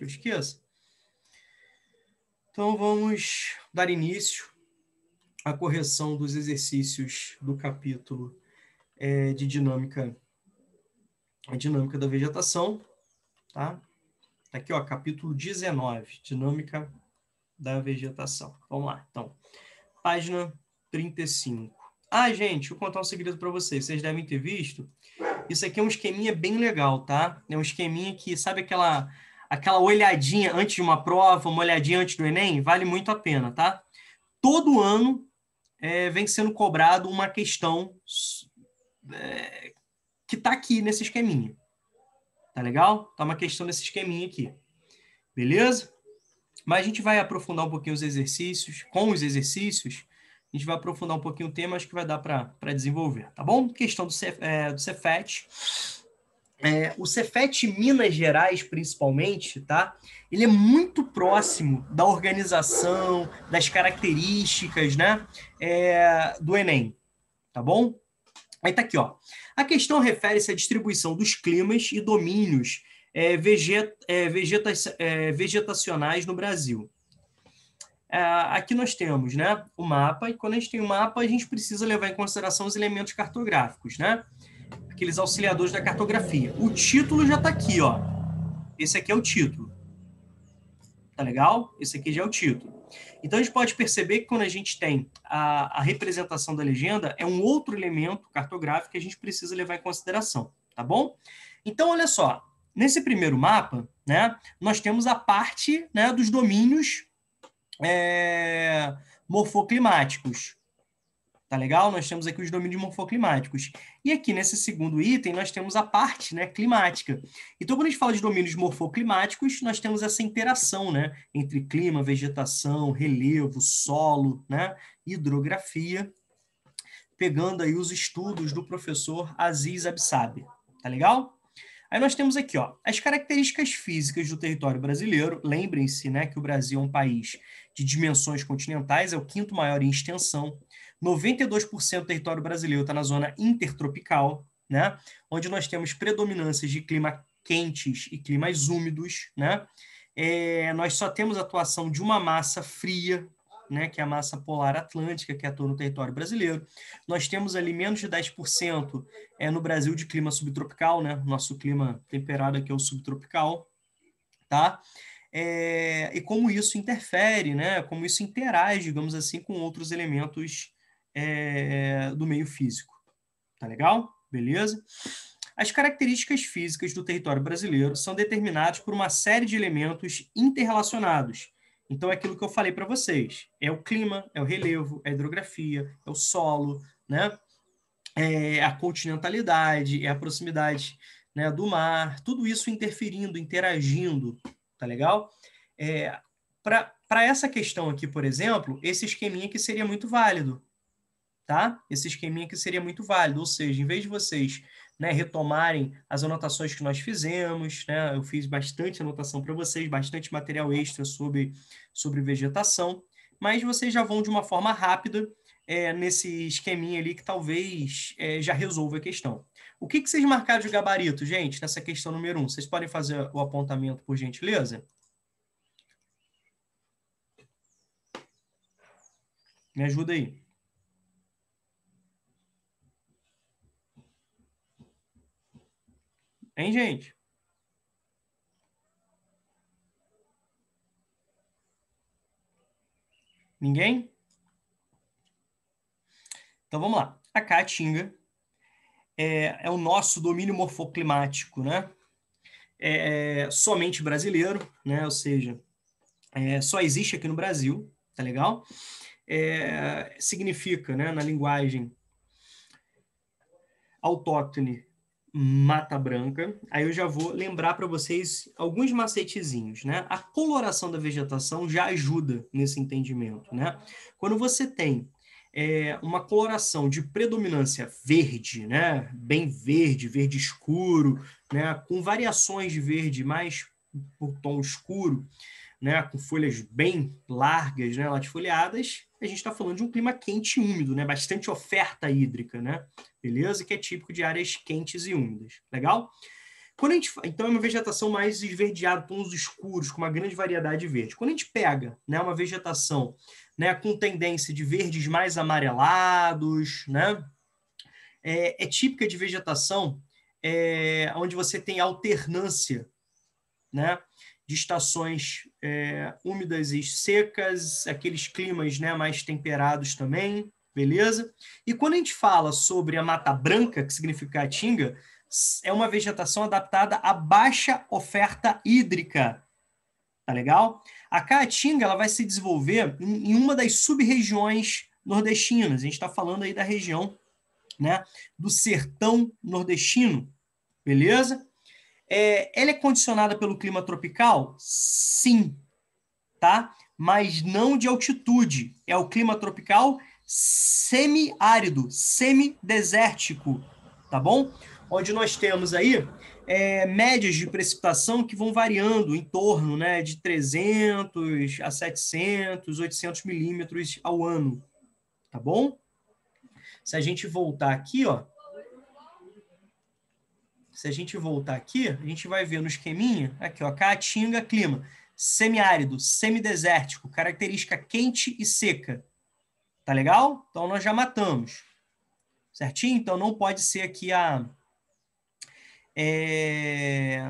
eu esqueça. Então vamos dar início à correção dos exercícios do capítulo é, de dinâmica, a dinâmica da vegetação, tá? tá aqui, ó, capítulo 19, dinâmica da vegetação. Vamos lá, então. Página 35. Ah, gente, vou contar um segredo para vocês. Vocês devem ter visto. Isso aqui é um esqueminha bem legal, tá? É um esqueminha que, sabe aquela aquela olhadinha antes de uma prova, uma olhadinha antes do Enem, vale muito a pena, tá? Todo ano é, vem sendo cobrado uma questão é, que está aqui nesse esqueminha. Tá legal? Tá uma questão nesse esqueminha aqui. Beleza? Mas a gente vai aprofundar um pouquinho os exercícios, com os exercícios, a gente vai aprofundar um pouquinho o tema, acho que vai dar para desenvolver, tá bom? Questão do, Cef, é, do Cefet, é, o Cefet Minas Gerais, principalmente, tá? Ele é muito próximo da organização, das características, né? É, do Enem, tá bom? Aí tá aqui, ó. A questão refere-se à distribuição dos climas e domínios é, veget, é, vegeta, é, vegetacionais no Brasil. É, aqui nós temos, né? O mapa. E quando a gente tem o um mapa, a gente precisa levar em consideração os elementos cartográficos, né? aqueles auxiliadores da cartografia. O título já está aqui, ó. Esse aqui é o título. Tá legal? Esse aqui já é o título. Então a gente pode perceber que quando a gente tem a, a representação da legenda, é um outro elemento cartográfico que a gente precisa levar em consideração, tá bom? Então, olha só, nesse primeiro mapa, né, nós temos a parte né, dos domínios é, morfoclimáticos. Tá legal? Nós temos aqui os domínios morfoclimáticos. E aqui nesse segundo item nós temos a parte né, climática. Então, quando a gente fala de domínios morfoclimáticos, nós temos essa interação né, entre clima, vegetação, relevo, solo, né, hidrografia, pegando aí os estudos do professor Aziz Absabi. Tá legal? Aí nós temos aqui ó, as características físicas do território brasileiro. Lembrem-se né, que o Brasil é um país de dimensões continentais, é o quinto maior em extensão 92% do território brasileiro está na zona intertropical, né? onde nós temos predominâncias de clima quentes e climas úmidos. Né? É, nós só temos atuação de uma massa fria, né, que é a massa polar atlântica, que atua no território brasileiro. Nós temos ali menos de 10% é, no Brasil de clima subtropical, né? nosso clima temperado aqui é o subtropical. Tá? É, e como isso interfere, né? como isso interage, digamos assim, com outros elementos é, do meio físico. Tá legal? Beleza? As características físicas do território brasileiro são determinadas por uma série de elementos interrelacionados. Então, é aquilo que eu falei para vocês: é o clima, é o relevo, é a hidrografia, é o solo, né? é a continentalidade, é a proximidade né, do mar, tudo isso interferindo, interagindo, tá legal? É, para essa questão aqui, por exemplo, esse esqueminha que seria muito válido tá? Esse esqueminha que seria muito válido, ou seja, em vez de vocês né, retomarem as anotações que nós fizemos, né, eu fiz bastante anotação para vocês, bastante material extra sobre, sobre vegetação, mas vocês já vão de uma forma rápida é, nesse esqueminha ali que talvez é, já resolva a questão. O que, que vocês marcaram de gabarito, gente, nessa questão número um? Vocês podem fazer o apontamento, por gentileza? Me ajuda aí. Hein, gente? Ninguém? Então vamos lá. A caatinga é, é o nosso domínio morfoclimático, né? É, é, somente brasileiro, né? Ou seja, é, só existe aqui no Brasil, tá legal? É, significa, né, na linguagem autóctone, Mata Branca. Aí eu já vou lembrar para vocês alguns macetezinhos, né? A coloração da vegetação já ajuda nesse entendimento, né? Quando você tem é, uma coloração de predominância verde, né? Bem verde, verde escuro, né? Com variações de verde mais por tom escuro, né? Com folhas bem largas, né? Latifoliadas, a gente está falando de um clima quente e úmido, né? Bastante oferta hídrica, né? Beleza? Que é típico de áreas quentes e úmidas. Legal? Quando a gente, então, é uma vegetação mais esverdeada, tons escuros, com uma grande variedade de verde. Quando a gente pega né, uma vegetação né, com tendência de verdes mais amarelados, né, é, é típica de vegetação é, onde você tem alternância né, de estações é, úmidas e secas, aqueles climas né, mais temperados também, beleza? E quando a gente fala sobre a Mata Branca, que significa Caatinga, é uma vegetação adaptada à baixa oferta hídrica, tá legal? A Caatinga ela vai se desenvolver em, em uma das sub-regiões nordestinas, a gente está falando aí da região né, do sertão nordestino, beleza? É, ela é condicionada pelo clima tropical? Sim, tá? Mas não de altitude. É o clima tropical semiárido, semidesértico, tá bom? Onde nós temos aí é, médias de precipitação que vão variando em torno né, de 300 a 700, 800 milímetros ao ano, tá bom? Se a gente voltar aqui, ó, se a gente voltar aqui, a gente vai ver no esqueminha, aqui, ó, caatinga, clima, semiárido, semidesértico, característica quente e seca. Tá legal? Então nós já matamos. Certinho? Então não pode ser aqui a. É,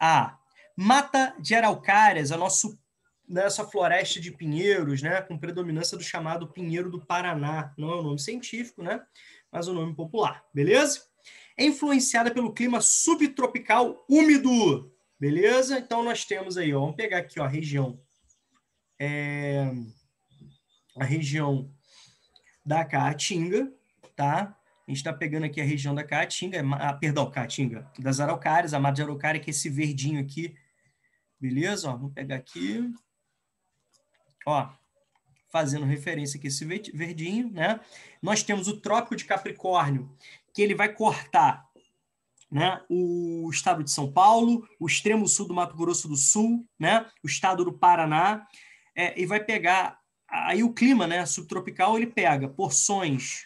a mata de araucárias, a nosso, nossa né, floresta de pinheiros, né, com predominância do chamado pinheiro do Paraná. Não é o um nome científico, né? Mas o um nome popular, beleza? é influenciada pelo clima subtropical úmido. Beleza? Então nós temos aí, ó, vamos pegar aqui ó, a região. É, a região da Caatinga, tá? A gente está pegando aqui a região da Caatinga, é ah, perdão, Caatinga, das Araucárias, a Mata de Araucária, que é esse verdinho aqui. Beleza? Ó, vamos pegar aqui. Ó, fazendo referência aqui esse verdinho, né? Nós temos o Trópico de Capricórnio, que ele vai cortar né, o estado de São Paulo, o extremo sul do Mato Grosso do Sul, né, o estado do Paraná, é, e vai pegar. Aí o clima né, subtropical ele pega porções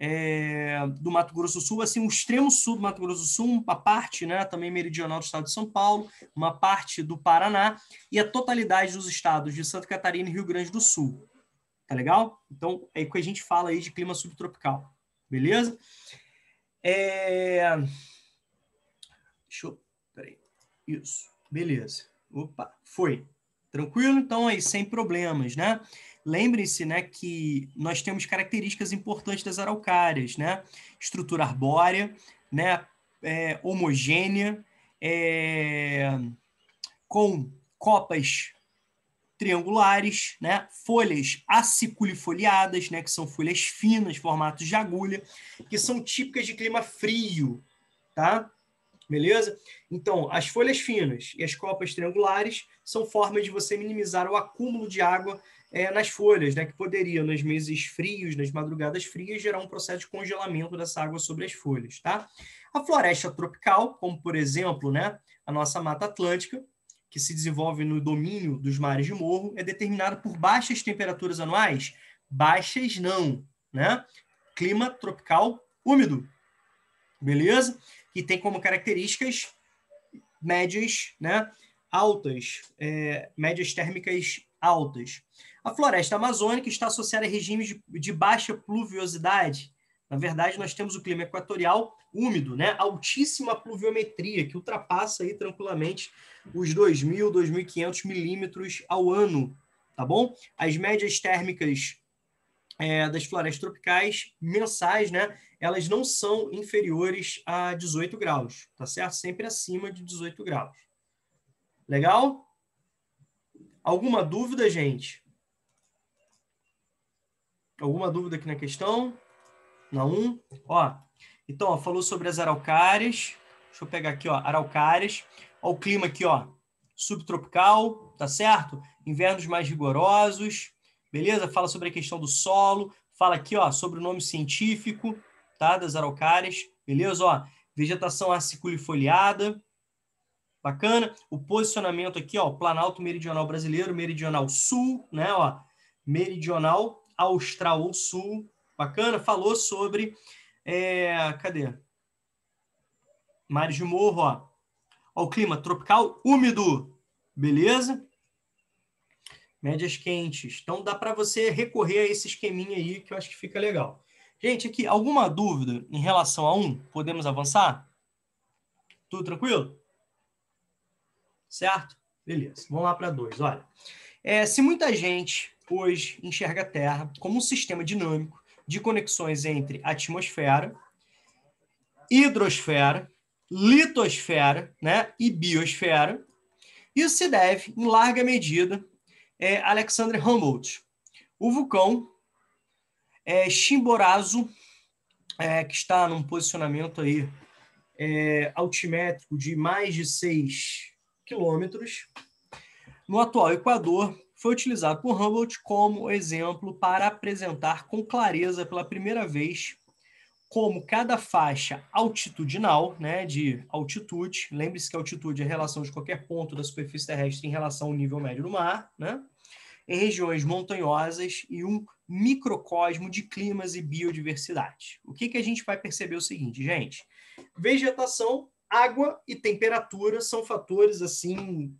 é, do Mato Grosso do Sul, assim, o extremo sul do Mato Grosso do Sul, uma parte né, também meridional do estado de São Paulo, uma parte do Paraná e a totalidade dos estados de Santa Catarina e Rio Grande do Sul. Tá legal? Então, é o que a gente fala aí de clima subtropical. Beleza? É... Deixa eu... Peraí. Isso. Beleza. Opa, foi. Tranquilo? Então, aí, sem problemas, né? lembre se né, que nós temos características importantes das araucárias, né? Estrutura arbórea, né? É, homogênea, é, com copas triangulares, né? folhas aciculifoliadas, né? que são folhas finas, formatos de agulha, que são típicas de clima frio, tá? Beleza? Então, as folhas finas e as copas triangulares são formas de você minimizar o acúmulo de água é, nas folhas, né? que poderia, nos meses frios, nas madrugadas frias, gerar um processo de congelamento dessa água sobre as folhas. Tá? A floresta tropical, como por exemplo né? a nossa Mata Atlântica, que se desenvolve no domínio dos mares de morro é determinado por baixas temperaturas anuais? Baixas não, né? Clima tropical úmido, beleza? Que tem como características médias, né? Altas, é, médias térmicas altas. A floresta amazônica está associada a regimes de, de baixa pluviosidade, na verdade, nós temos o clima equatorial úmido, né? Altíssima pluviometria, que ultrapassa aí tranquilamente os 2.000, 2.500 milímetros ao ano, tá bom? As médias térmicas é, das florestas tropicais mensais, né? Elas não são inferiores a 18 graus, tá certo? Sempre acima de 18 graus. Legal? Alguma dúvida, gente? Alguma dúvida aqui na questão? na 1. Ó, então, ó, falou sobre as araucárias. Deixa eu pegar aqui, ó, araucárias. Ó, o clima aqui, ó, subtropical, tá certo? Invernos mais rigorosos, beleza? Fala sobre a questão do solo, fala aqui, ó, sobre o nome científico, tá, das araucárias, beleza? Ó, vegetação aciculifoliada, bacana. O posicionamento aqui, ó, Planalto Meridional Brasileiro, Meridional Sul, né, ó, Meridional Austral ou Sul, bacana, falou sobre. É, cadê? Mares de Morro, ó. ó. O clima tropical úmido, beleza? Médias quentes. Então dá para você recorrer a esse esqueminha aí que eu acho que fica legal. Gente, aqui, alguma dúvida em relação a um? Podemos avançar? Tudo tranquilo? Certo? Beleza. Vamos lá para dois. Olha, é, se muita gente hoje enxerga a Terra como um sistema dinâmico, de conexões entre atmosfera, hidrosfera, litosfera né, e biosfera. Isso se deve, em larga medida, é, Alexander Humboldt, o vulcão é, Chimborazo, é, que está num posicionamento aí é, altimétrico de mais de 6 quilômetros, no atual Equador, foi utilizado por Humboldt como exemplo para apresentar com clareza pela primeira vez como cada faixa altitudinal, né, de altitude, lembre-se que altitude é a relação de qualquer ponto da superfície terrestre em relação ao nível médio do mar, né, em regiões montanhosas e um microcosmo de climas e biodiversidade. O que, que a gente vai perceber é o seguinte, gente, vegetação, água e temperatura são fatores assim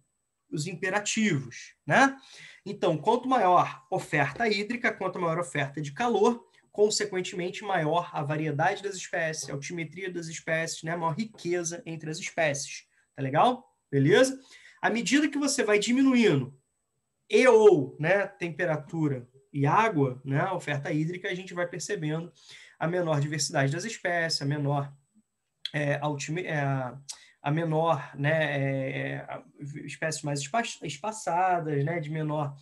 os imperativos, né? Então, quanto maior oferta hídrica, quanto maior oferta de calor, consequentemente maior a variedade das espécies, a altimetria das espécies, né? Maior riqueza entre as espécies. Tá legal? Beleza? À medida que você vai diminuindo e ou, né, temperatura e água, né, oferta hídrica, a gente vai percebendo a menor diversidade das espécies, a menor é, altime, é, a menor, né, é, é espécies mais espaçadas, né, de menor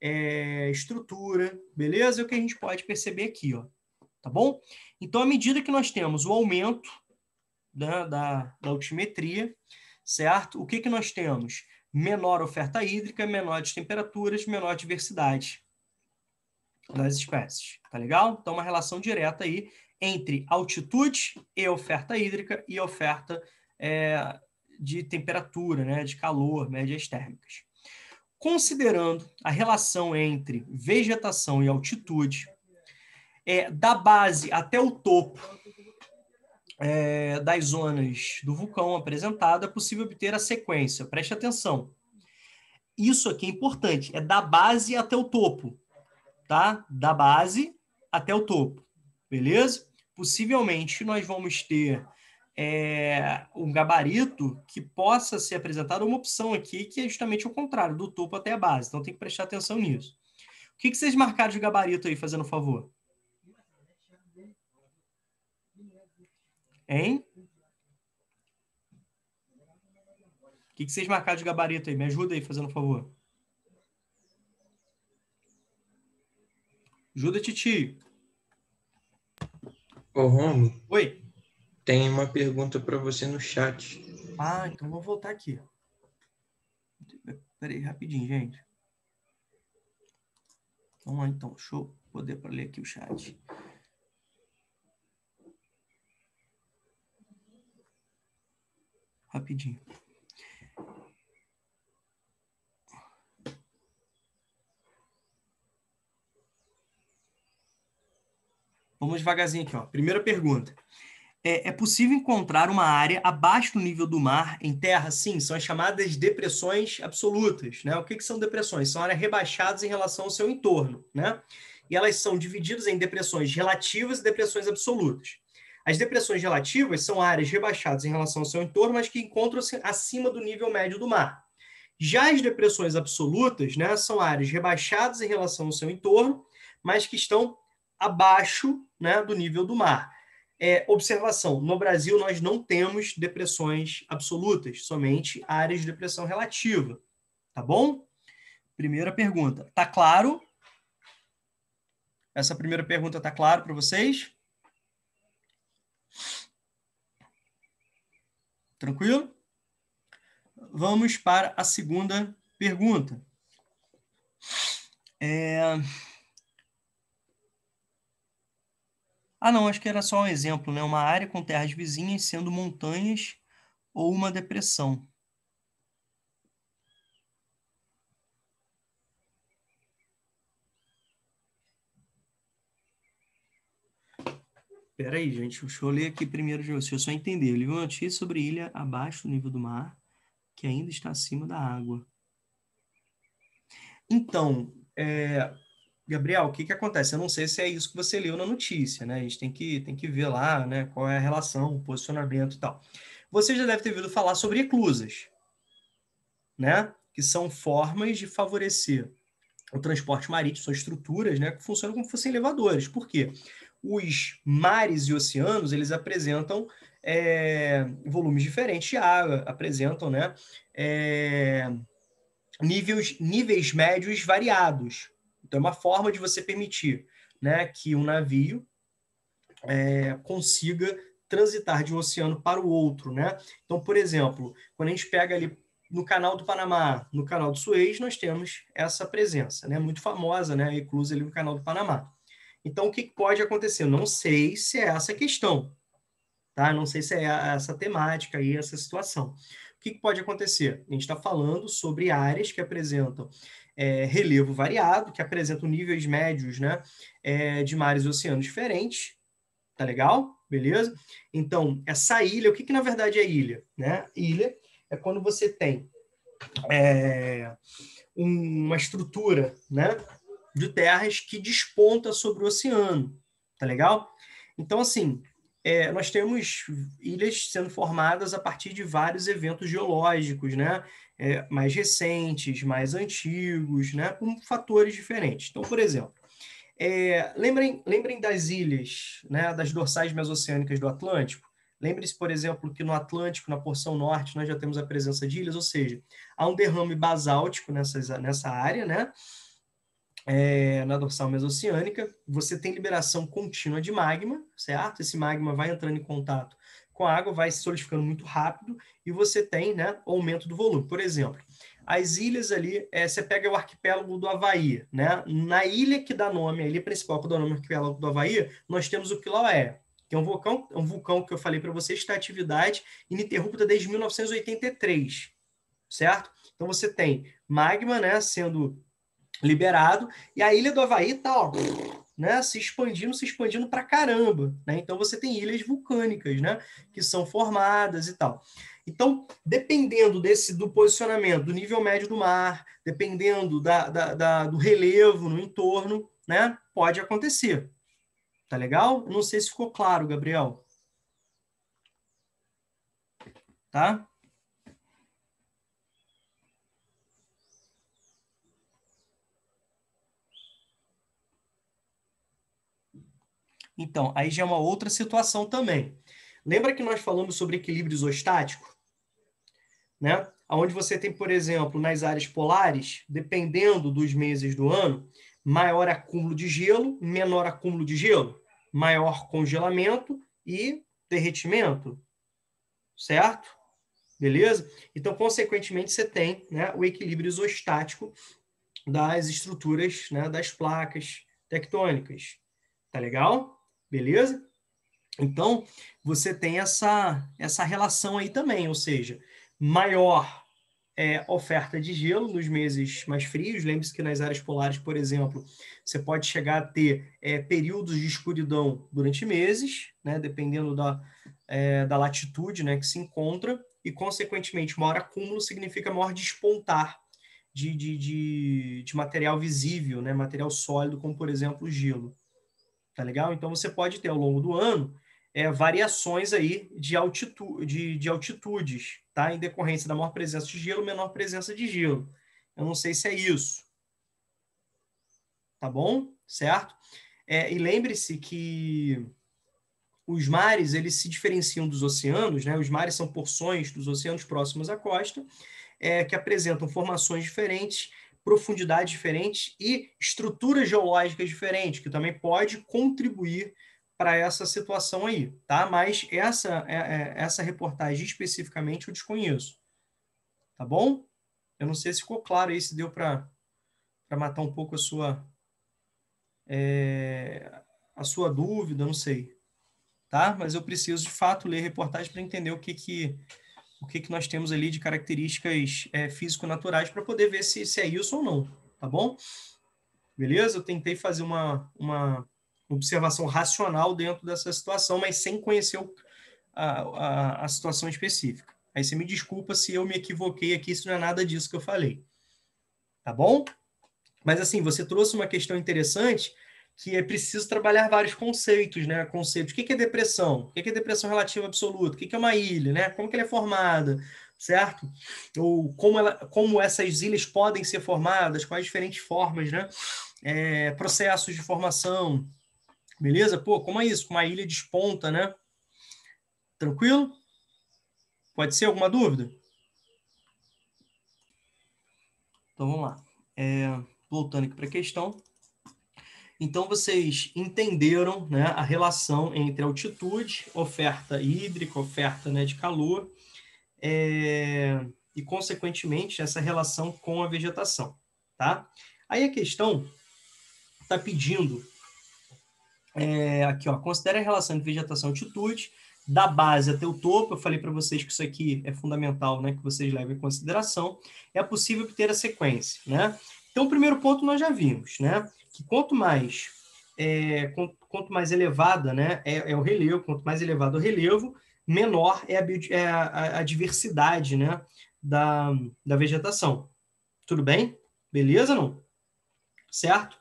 é, estrutura, beleza? É o que a gente pode perceber aqui, ó, tá bom? Então, à medida que nós temos o aumento da, né, da, da altimetria, certo? O que, que nós temos? Menor oferta hídrica, menores temperaturas, menor diversidade das espécies, tá legal? Então, uma relação direta aí entre altitude e oferta hídrica e oferta hídrica é, de temperatura, né, de calor, médias térmicas. Considerando a relação entre vegetação e altitude, é, da base até o topo é, das zonas do vulcão apresentada, é possível obter a sequência. Preste atenção. Isso aqui é importante, é da base até o topo, tá? Da base até o topo, beleza? Possivelmente nós vamos ter é, um gabarito que possa ser apresentado uma opção aqui que é justamente o contrário, do topo até a base. Então tem que prestar atenção nisso. O que, que vocês marcaram de gabarito aí, fazendo favor? Hein? O que, que vocês marcaram de gabarito aí? Me ajuda aí, fazendo favor. Ajuda, Titi. Ô, Romulo. Oi. Tem uma pergunta para você no chat. Ah, então vou voltar aqui. Peraí, rapidinho, gente. Vamos então, lá, então. Deixa eu poder para ler aqui o chat. Rapidinho. Vamos devagarzinho aqui, ó. Primeira pergunta é, é, possível encontrar uma área abaixo do nível do mar em terra? Sim, são as chamadas depressões absolutas. Né? O que, que são depressões? São áreas rebaixadas em relação ao seu entorno. Né? E elas são divididas em depressões relativas e depressões absolutas. As depressões relativas são áreas rebaixadas em relação ao seu entorno, mas que encontram-se acima do nível médio do mar. Já as depressões absolutas né, são áreas rebaixadas em relação ao seu entorno, mas que estão abaixo né, do nível do mar. É, observação: no Brasil, nós não temos depressões absolutas, somente áreas de depressão relativa. Tá bom? Primeira pergunta. Tá claro? Essa primeira pergunta tá claro para vocês? Tranquilo? Vamos para a segunda pergunta. É... Ah, não, acho que era só um exemplo, né? Uma área com terras vizinhas sendo montanhas ou uma depressão. Peraí, aí, gente, deixa eu ler aqui primeiro de eu só entender. Livro viu uma notícia sobre ilha abaixo do nível do mar, que ainda está acima da água. Então, é, Gabriel, o que, que acontece? Eu não sei se é isso que você leu na notícia, né? A gente tem que, tem que ver lá né, qual é a relação, o posicionamento e tal. Você já deve ter ouvido falar sobre eclusas, né? Que são formas de favorecer o transporte marítimo, são estruturas né, que funcionam como se fossem elevadores. Por quê? Os mares e oceanos, eles apresentam é, volumes diferentes de água, apresentam né, é, níveis, níveis médios variados. Então, é uma forma de você permitir né, que um navio é, consiga transitar de um oceano para o outro. Né? Então, por exemplo, quando a gente pega ali no canal do Panamá, no canal do Suez, nós temos essa presença, né? muito famosa, né? inclusive ali no canal do Panamá. Então, o que pode acontecer? Eu não sei se é essa questão, tá? Eu não sei se é essa temática aí, essa situação. O que pode acontecer? A gente está falando sobre áreas que apresentam é, relevo variado, que apresentam níveis médios né, é, de mares e oceanos diferentes. Tá legal? Beleza? Então, essa ilha, o que, que na verdade é ilha? Né? Ilha é quando você tem é, um, uma estrutura né, de terras que desponta sobre o oceano. Tá legal? Então, assim, é, nós temos ilhas sendo formadas a partir de vários eventos geológicos, né? é, mais recentes, mais antigos, né? com fatores diferentes. Então, por exemplo, é, lembrem, lembrem das ilhas, né? das dorsais mesoceânicas do Atlântico. Lembre-se, por exemplo, que no Atlântico, na porção norte, nós já temos a presença de ilhas, ou seja, há um derrame basáltico nessas, nessa área, né? É, na dorsal mesoceânica, você tem liberação contínua de magma, certo? Esse magma vai entrando em contato com a água vai se solidificando muito rápido e você tem né, aumento do volume. Por exemplo, as ilhas ali, é, você pega o arquipélago do Havaí. Né? Na ilha que dá nome, a ilha principal que dá nome ao arquipélago do Havaí, nós temos o Kilauea, que é um vulcão, é um vulcão que eu falei para vocês, está atividade ininterrupta desde 1983, certo? Então você tem magma né, sendo liberado, e a ilha do Havaí está né, se expandindo, se expandindo para caramba. Né? Então você tem ilhas vulcânicas né, que são formadas e tal. Então, dependendo desse do posicionamento, do nível médio do mar, dependendo da, da, da, do relevo no entorno, né, pode acontecer. Tá legal? Não sei se ficou claro, Gabriel. Tá? Então, aí já é uma outra situação também. Lembra que nós falamos sobre equilíbrio isostático? Né? Onde você tem, por exemplo, nas áreas polares, dependendo dos meses do ano, maior acúmulo de gelo, menor acúmulo de gelo, maior congelamento e derretimento. Certo? Beleza? Então, consequentemente, você tem né, o equilíbrio isostático das estruturas, né, das placas tectônicas. Tá legal? beleza? Então, você tem essa, essa relação aí também, ou seja, maior é, oferta de gelo nos meses mais frios. Lembre-se que nas áreas polares, por exemplo, você pode chegar a ter é, períodos de escuridão durante meses, né, dependendo da, é, da latitude né, que se encontra, e, consequentemente, maior acúmulo significa maior despontar de, de, de, de material visível, né, material sólido, como, por exemplo, o gelo tá legal? Então você pode ter ao longo do ano é, variações aí de, altitu de, de, altitudes, tá? Em decorrência da maior presença de gelo, menor presença de gelo. Eu não sei se é isso. Tá bom? Certo? É, e lembre-se que os mares, eles se diferenciam dos oceanos, né? Os mares são porções dos oceanos próximos à costa, é, que apresentam formações diferentes profundidades diferentes e estruturas geológicas diferentes, que também pode contribuir para essa situação aí, tá? Mas essa é, é, essa reportagem especificamente eu desconheço. Tá bom? Eu não sei se ficou claro aí, se deu para matar um pouco a sua é, a sua dúvida, não sei. Tá? Mas eu preciso de fato ler reportagem para entender o que que o que, que nós temos ali de características é, físico-naturais para poder ver se, se é isso ou não, tá bom? Beleza? Eu tentei fazer uma, uma observação racional dentro dessa situação, mas sem conhecer o, a, a, a situação específica. Aí você me desculpa se eu me equivoquei aqui, isso não é nada disso que eu falei. Tá bom? Mas assim, você trouxe uma questão interessante que é preciso trabalhar vários conceitos, né? Conceitos. O que é depressão? O que é depressão relativa absoluta? O que é uma ilha, né? Como que ela é formada, certo? Ou como, ela, como essas ilhas podem ser formadas, quais diferentes formas, né? É, processos de formação, beleza? Pô, como é isso? Uma ilha desponta, né? Tranquilo? Pode ser alguma dúvida? Então vamos lá. É, voltando aqui para a questão. Então, vocês entenderam né, a relação entre altitude, oferta hídrica, oferta né, de calor, é, e, consequentemente, essa relação com a vegetação. Tá? Aí a questão está pedindo é, aqui, ó, considere a relação de vegetação e altitude, da base até o topo. Eu falei para vocês que isso aqui é fundamental, né, que vocês levem em consideração. É possível obter a sequência, né? Então, o primeiro ponto nós já vimos, né? Que quanto mais é, quanto, quanto, mais elevada né, é, é, o relevo, quanto mais elevado o relevo, menor é a, é a, a diversidade né, da, da vegetação. Tudo bem? Beleza, não? Certo?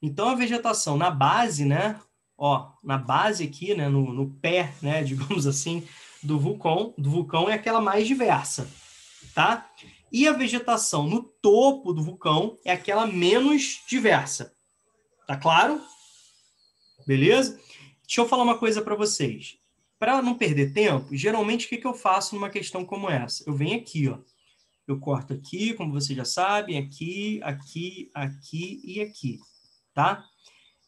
Então, a vegetação na base, né? Ó, na base aqui, né, no, no pé, né, digamos assim, do vulcão, do vulcão é aquela mais diversa, tá? E a vegetação no topo do vulcão é aquela menos diversa. Tá claro? Beleza? Deixa eu falar uma coisa para vocês. Para não perder tempo, geralmente o que, que eu faço numa questão como essa? Eu venho aqui, ó. Eu corto aqui, como vocês já sabem, aqui, aqui, aqui e aqui, tá?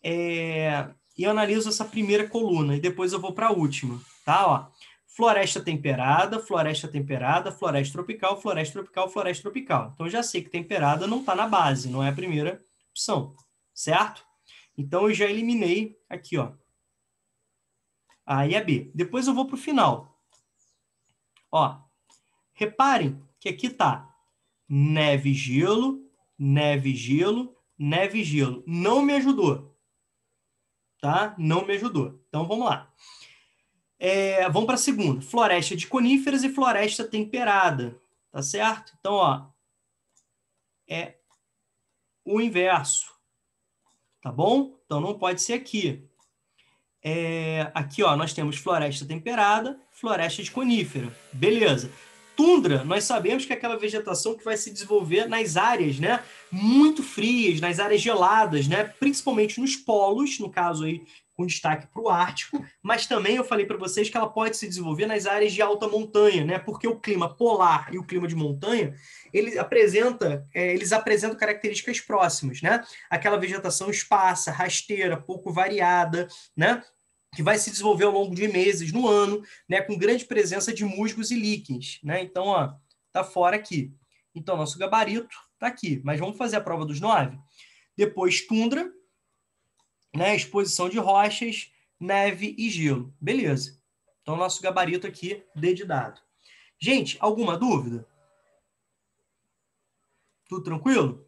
É... E eu analiso essa primeira coluna e depois eu vou para a última, tá? Ó floresta temperada, floresta temperada, floresta tropical, floresta tropical, floresta tropical. Então, já sei que temperada não está na base, não é a primeira opção, certo? Então, eu já eliminei aqui, ó, a e a B. Depois eu vou para o final. Ó, reparem que aqui tá neve, gelo, neve, gelo, neve, gelo. Não me ajudou, tá? Não me ajudou. Então, vamos lá. É, vamos para a segunda. Floresta de coníferas e floresta temperada. Tá certo? Então, ó, é o inverso. Tá bom? Então, não pode ser aqui. É, aqui, ó, nós temos floresta temperada, floresta de conífera. Beleza tundra, nós sabemos que é aquela vegetação que vai se desenvolver nas áreas, né, muito frias, nas áreas geladas, né, principalmente nos polos, no caso aí com destaque para o Ártico, mas também eu falei para vocês que ela pode se desenvolver nas áreas de alta montanha, né? Porque o clima polar e o clima de montanha, ele apresenta, é, eles apresentam características próximas, né? Aquela vegetação esparsa, rasteira, pouco variada, né? que vai se desenvolver ao longo de meses, no ano, né, com grande presença de musgos e líquens, né? Então, ó, tá fora aqui. Então, nosso gabarito está aqui, mas vamos fazer a prova dos nove. Depois, tundra, né, exposição de rochas, neve e gelo. Beleza. Então, nosso gabarito aqui, D de dado. Gente, alguma dúvida? Tudo tranquilo?